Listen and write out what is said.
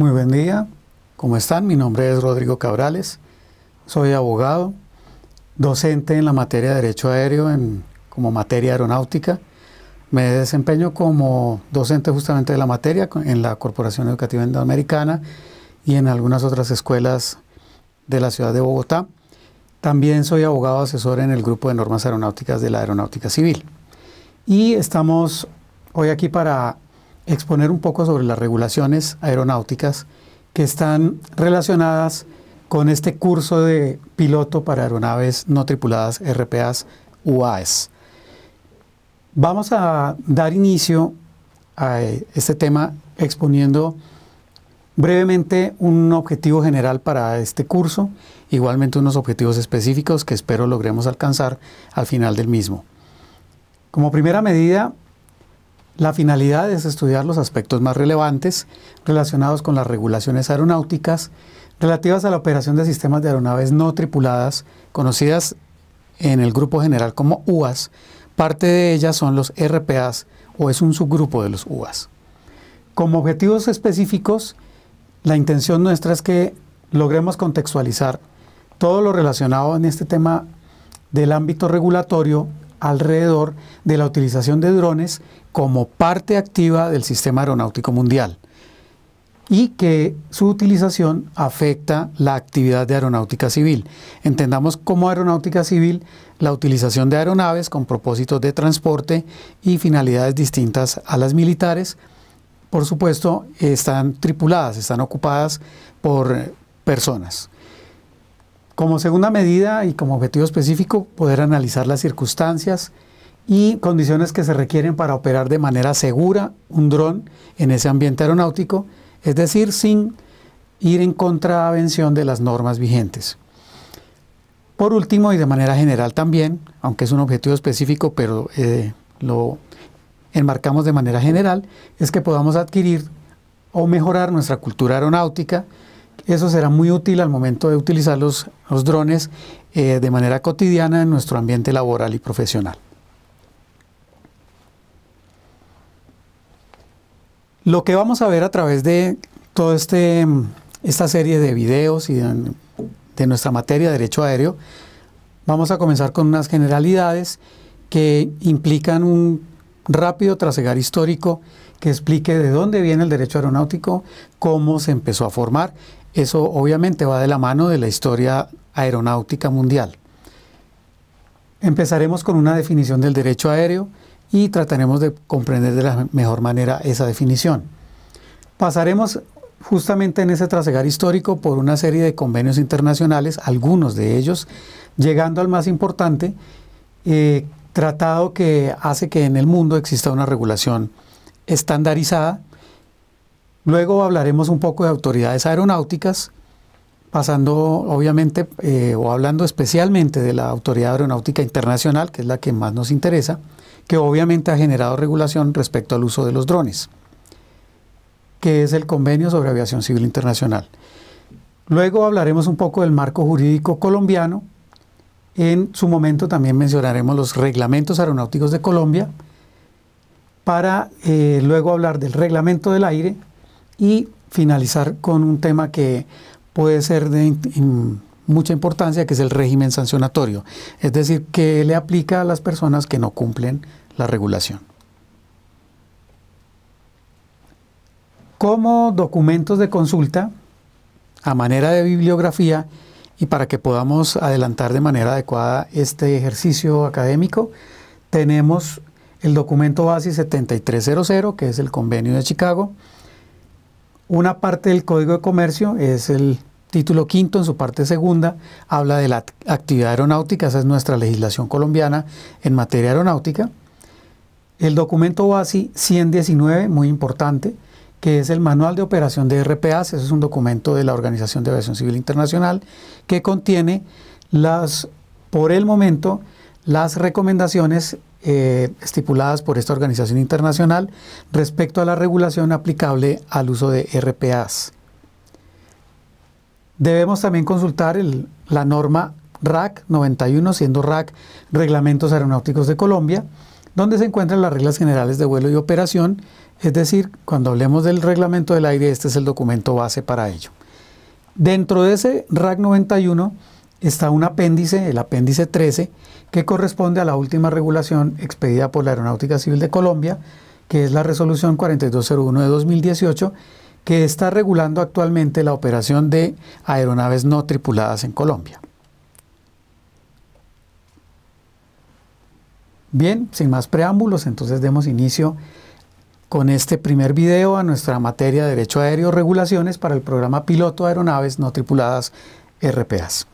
Muy buen día, ¿cómo están? Mi nombre es Rodrigo Cabrales, soy abogado, docente en la materia de Derecho Aéreo en, como materia aeronáutica. Me desempeño como docente justamente de la materia en la Corporación Educativa Indoamericana y en algunas otras escuelas de la ciudad de Bogotá. También soy abogado asesor en el grupo de normas aeronáuticas de la Aeronáutica Civil. Y estamos hoy aquí para exponer un poco sobre las regulaciones aeronáuticas que están relacionadas con este curso de piloto para aeronaves no tripuladas RPAs UAS. Vamos a dar inicio a este tema exponiendo brevemente un objetivo general para este curso, igualmente unos objetivos específicos que espero logremos alcanzar al final del mismo. Como primera medida, la finalidad es estudiar los aspectos más relevantes relacionados con las regulaciones aeronáuticas relativas a la operación de sistemas de aeronaves no tripuladas, conocidas en el grupo general como UAS. Parte de ellas son los RPAs o es un subgrupo de los UAS. Como objetivos específicos, la intención nuestra es que logremos contextualizar todo lo relacionado en este tema del ámbito regulatorio alrededor de la utilización de drones como parte activa del sistema aeronáutico mundial y que su utilización afecta la actividad de aeronáutica civil. Entendamos como aeronáutica civil la utilización de aeronaves con propósitos de transporte y finalidades distintas a las militares. Por supuesto, están tripuladas, están ocupadas por personas. Como segunda medida y como objetivo específico, poder analizar las circunstancias y condiciones que se requieren para operar de manera segura un dron en ese ambiente aeronáutico, es decir, sin ir en contravención de las normas vigentes. Por último, y de manera general también, aunque es un objetivo específico, pero eh, lo enmarcamos de manera general, es que podamos adquirir o mejorar nuestra cultura aeronáutica, eso será muy útil al momento de utilizar los, drones eh, de manera cotidiana en nuestro ambiente laboral y profesional. Lo que vamos a ver a través de toda este, esta serie de videos y de, nuestra materia de Derecho Aéreo, vamos a comenzar con unas generalidades que implican un rápido trasegar histórico que explique de dónde viene el derecho aeronáutico, cómo se empezó a formar eso obviamente va de la mano de la historia aeronáutica mundial. Empezaremos con una definición del derecho aéreo y trataremos de comprender de la mejor manera esa definición. Pasaremos justamente en ese trasegar histórico por una serie de convenios internacionales, algunos de ellos, llegando al más importante, eh, tratado que hace que en el mundo exista una regulación estandarizada Luego hablaremos un poco de autoridades aeronáuticas, pasando obviamente eh, o hablando especialmente de la Autoridad Aeronáutica Internacional, que es la que más nos interesa, que obviamente ha generado regulación respecto al uso de los drones, que es el Convenio sobre Aviación Civil Internacional. Luego hablaremos un poco del marco jurídico colombiano. En su momento también mencionaremos los reglamentos aeronáuticos de Colombia, para eh, luego hablar del reglamento del aire, y finalizar con un tema que puede ser de mucha importancia, que es el régimen sancionatorio, es decir, que le aplica a las personas que no cumplen la regulación. Como documentos de consulta, a manera de bibliografía, y para que podamos adelantar de manera adecuada este ejercicio académico, tenemos el documento base 7300, que es el convenio de Chicago, una parte del Código de Comercio es el título quinto, en su parte segunda, habla de la actividad aeronáutica, esa es nuestra legislación colombiana en materia aeronáutica. El documento OASI 119, muy importante, que es el Manual de Operación de RPAs, ese es un documento de la Organización de Aviación Civil Internacional, que contiene las, por el momento, las recomendaciones eh, estipuladas por esta organización internacional respecto a la regulación aplicable al uso de RPAs. Debemos también consultar la norma RAC 91, siendo RAC Reglamentos Aeronáuticos de Colombia, donde se encuentran las reglas generales de vuelo y operación, es decir, cuando hablemos del reglamento del aire, este es el documento base para ello. Dentro de ese RAC 91 está un apéndice, el apéndice 13, que corresponde a la última regulación expedida por la Aeronáutica Civil de Colombia, que es la resolución 4201 de 2018, que está regulando actualmente la operación de aeronaves no tripuladas en Colombia. Bien, sin más preámbulos, entonces demos inicio con este primer video a nuestra materia de Derecho Aéreo Regulaciones para el programa piloto Aeronaves No Tripuladas RPAs.